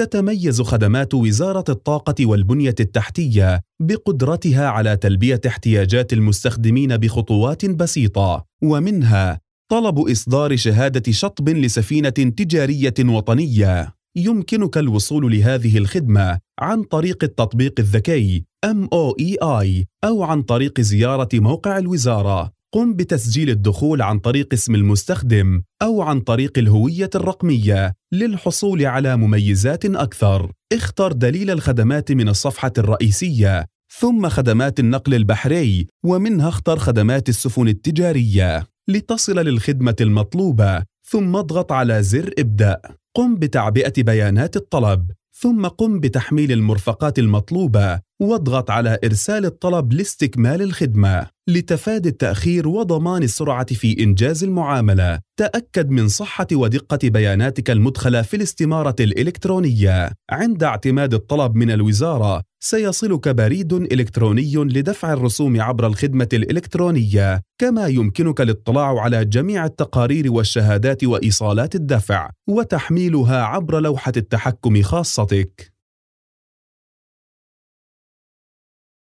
تتميز خدمات وزارة الطاقة والبنية التحتية بقدرتها على تلبية احتياجات المستخدمين بخطوات بسيطة، ومنها طلب إصدار شهادة شطب لسفينة تجارية وطنية. يمكنك الوصول لهذه الخدمة عن طريق التطبيق الذكي MOEI أو عن طريق زيارة موقع الوزارة قم بتسجيل الدخول عن طريق اسم المستخدم أو عن طريق الهوية الرقمية للحصول على مميزات أكثر. اختر دليل الخدمات من الصفحة الرئيسية، ثم خدمات النقل البحري، ومنها اختر خدمات السفن التجارية لتصل للخدمة المطلوبة، ثم اضغط على زر إبدأ. قم بتعبئة بيانات الطلب ثم قم بتحميل المرفقات المطلوبة واضغط على إرسال الطلب لاستكمال الخدمة لتفادي التأخير وضمان السرعة في إنجاز المعاملة تأكد من صحة ودقة بياناتك المدخلة في الاستمارة الإلكترونية عند اعتماد الطلب من الوزارة سيصلك بريد إلكتروني لدفع الرسوم عبر الخدمة الإلكترونية، كما يمكنك الاطلاع على جميع التقارير والشهادات وإيصالات الدفع، وتحميلها عبر لوحة التحكم خاصتك.